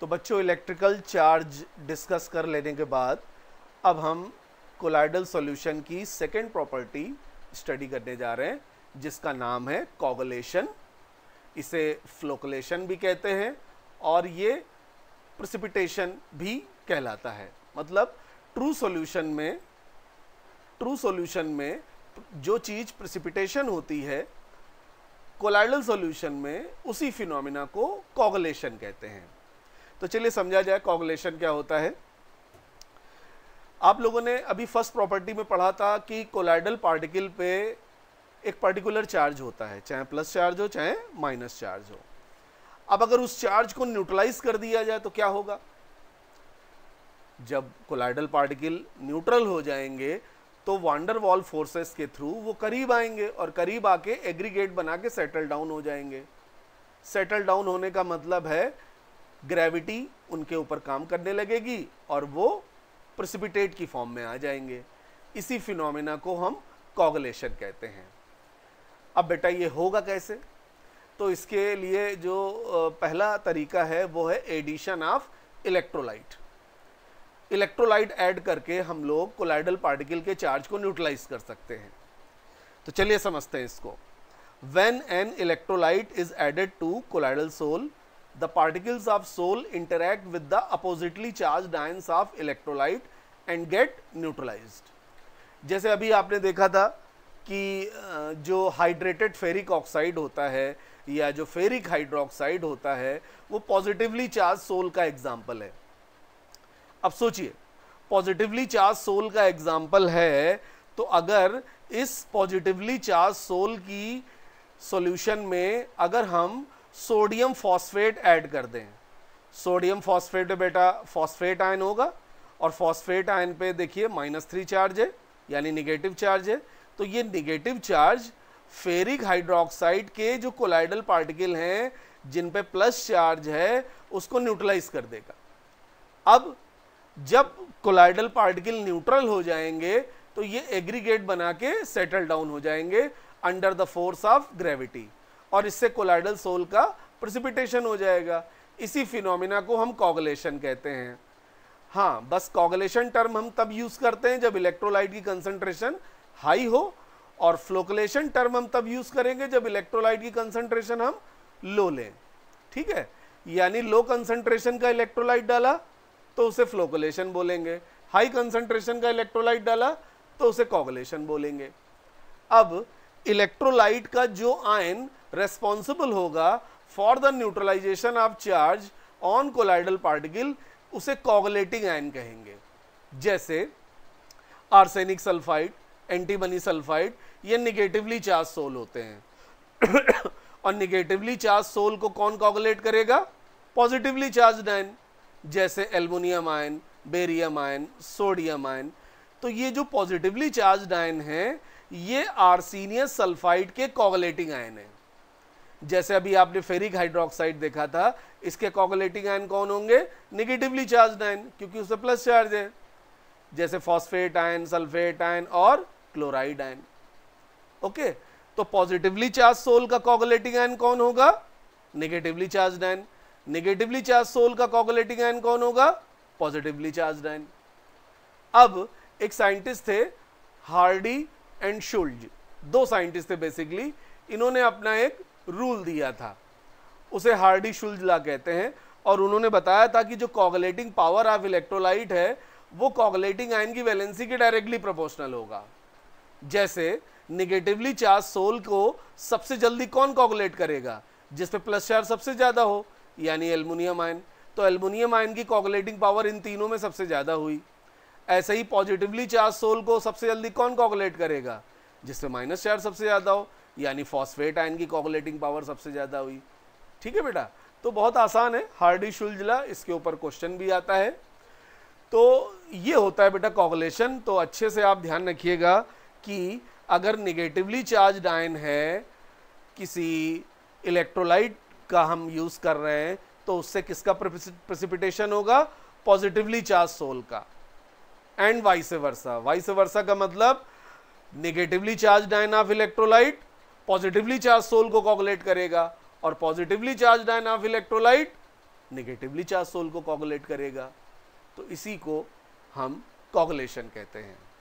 तो बच्चों electrical charge discuss कर लेने के बाद अब हम कोलाइडल सॉल्यूशन की सेकेंड प्रॉपर्टी स्टडी करने जा रहे हैं जिसका नाम है कॉगलेशन इसे फ्लोकलेशन भी कहते हैं और ये प्रसिपिटेशन भी कहलाता है मतलब ट्रू सॉल्यूशन में ट्रू सॉल्यूशन में जो चीज़ प्रिसिपिटेशन होती है कोलाइडल सॉल्यूशन में उसी फिनोमिना को कॉगलेशन कहते हैं तो चलिए समझा जाए कॉगुलेशन क्या होता है आप लोगों ने अभी फर्स्ट प्रॉपर्टी में पढ़ा था कि कोलाइडल पार्टिकल पे एक पर्टिकुलर चार्ज होता है चाहे प्लस चार्ज हो चाहे माइनस चार्ज हो अब अगर उस चार्ज को न्यूट्रलाइज कर दिया जाए तो क्या होगा जब कोलाइडल पार्टिकल न्यूट्रल हो जाएंगे तो वांडर वॉल फोर्सेस के थ्रू वो करीब आएंगे और करीब आके एग्रीगेट बना के सेटल डाउन हो जाएंगे सेटल डाउन होने का मतलब है ग्रेविटी उनके ऊपर काम करने लगेगी और वो प्रसिपिटेट की फॉर्म में आ जाएंगे इसी फिनोमेना को हम कॉगलेशन कहते हैं अब बेटा ये होगा कैसे तो इसके लिए जो पहला तरीका है वो है addition of electrolyte electrolyte add करके हम लोग कोलाइडल पार्टिकल के चार्ज को न्यूट्रलाइज कर सकते हैं तो चलिए समझते हैं इसको when an electrolyte is added to colloidal sol the particles of sol interact with the oppositely charged ions of electrolyte and get neutralized. जैसे अभी आपने देखा था कि जो हाइड्रेटेड फेरिक ऑक्साइड होता है या जो फेरिक हाइड्रोक्साइड होता है वो पॉजिटिवली चार्ज सोल का एग्जाम्पल है अब सोचिए पॉजिटिवली चार्ज सोल का एग्जाम्पल है तो अगर इस पॉजिटिवली चार्ज सोल की सॉल्यूशन में अगर हम सोडियम फॉस्फेट ऐड कर दें सोडियम फॉस्फेट पे बेटा फॉस्फेट आयन होगा और फॉस्फेट आयन पे देखिए माइनस थ्री चार्ज है यानी निगेटिव चार्ज है तो ये निगेटिव चार्ज फेरिक हाइड्रोक्साइड के जो कोलाइडल पार्टिकल हैं जिन पे प्लस चार्ज है उसको न्यूट्रलाइज कर देगा अब जब कोलाइडल पार्टिकल न्यूट्रल हो जाएंगे तो ये एग्रीगेट बना के सेटल डाउन हो जाएंगे under the force of gravity और इससे कोलाइडल सोल का प्रसिपिटेशन हो जाएगा इसी फिनोमिना को हम कॉगलेशन कहते हैं हाँ बस कॉगलेशन टर्म हम तब यूज़ करते हैं जब इलेक्ट्रोलाइट की कंसनट्रेशन हाई हो और फ्लोकलेशन टर्म हम तब यूज़ करेंगे जब इलेक्ट्रोलाइट की कंसनट्रेशन हम लो लें ठीक है यानी लो कंसंट्रेशन का इलेक्ट्रोलाइट डाला तो उसे फ्लोकलेशन बोलेंगे हाई कंसनट्रेशन का इलेक्ट्रोलाइट डाला तो उसे कॉगलेशन बोलेंगे अब इलेक्ट्रोलाइट का जो आयन रेस्पॉन्सिबल होगा for the neutralisation of charge on colloidal particle उसे कॉगलेटिंग आयन कहेंगे जैसे आर्सेनिक सल्फाइड एंटीमनी सल्फाइड ये निगेटिवली चार्ज सोल होते हैं और निगेटिवली चार्ज सोल को कौन कॉगलेट करेगा पॉजिटिवली चार्ज आयन जैसे aluminium ion barium ion sodium ion तो ये जो पॉजिटिवली चार्ज आयन हैं ये आर्सीनियस सल्फाइड के कॉगलेटिंग आयन हैं जैसे अभी आपने फेरिक हाइड्रोक्साइड देखा था इसके कोगोलेटिंग आयन कौन होंगे निगेटिवली चार्ज आयन क्योंकि उससे प्लस चार्ज है जैसे फॉस्फेट आयन सल्फेट आयन और क्लोराइड आयन ओके तो पॉजिटिवली चार्ज सोल का कोगोलेटिंग आयन कौन होगा negatively charge ion negatively charge sol का कोगोलेटिंग आयन कौन होगा पॉजिटिवली चार्ज आयन अब एक साइंटिस्ट थे हार्डी एंड शुल्ज दो साइंटिस्ट थे बेसिकली इन्होंने अपना एक रूल दिया था उसे हार्डी शुल्जला कहते हैं और उन्होंने बताया था कि जो कॉगलेटिंग पावर ऑफ इलेक्ट्रोलाइट है वो कॉगलेटिंग आयन की वैलेंसी के डायरेक्टली प्रोपोर्शनल होगा जैसे निगेटिवली चार्ज सोल को सबसे जल्दी कौन कॉगलेट करेगा जिस पे प्लस चार्ज सबसे ज़्यादा हो यानी एल्मोनियम आयन तो एल्मोनियम आयन की कॉगलेटिंग पावर इन तीनों में सबसे ज़्यादा हुई ऐसे ही पॉजिटिवली चार्ज सोल को सबसे जल्दी कौन कॉगलेट करेगा जिस माइनस चार्ज सबसे ज़्यादा हो यानी फॉस्फेट आयन की कॉगुलेटिंग पावर सबसे ज़्यादा हुई ठीक है बेटा तो बहुत आसान है हार्डी शुलजला इसके ऊपर क्वेश्चन भी आता है तो ये होता है बेटा कॉगुलेशन तो अच्छे से आप ध्यान रखिएगा कि अगर निगेटिवली चार्ज आयन है किसी इलेक्ट्रोलाइट का हम यूज़ कर रहे हैं तो उससे किसका प्रसिपिटेशन होगा पॉजिटिवली चार्ज सोल का and vice versa vice versa का मतलब negatively charge ion of electrolyte positively charge sol को कॉगुलेट करेगा और positively charge ion of electrolyte negatively charge sol को कॉगुलेट करेगा तो इसी को हम कॉगुलेशन कहते हैं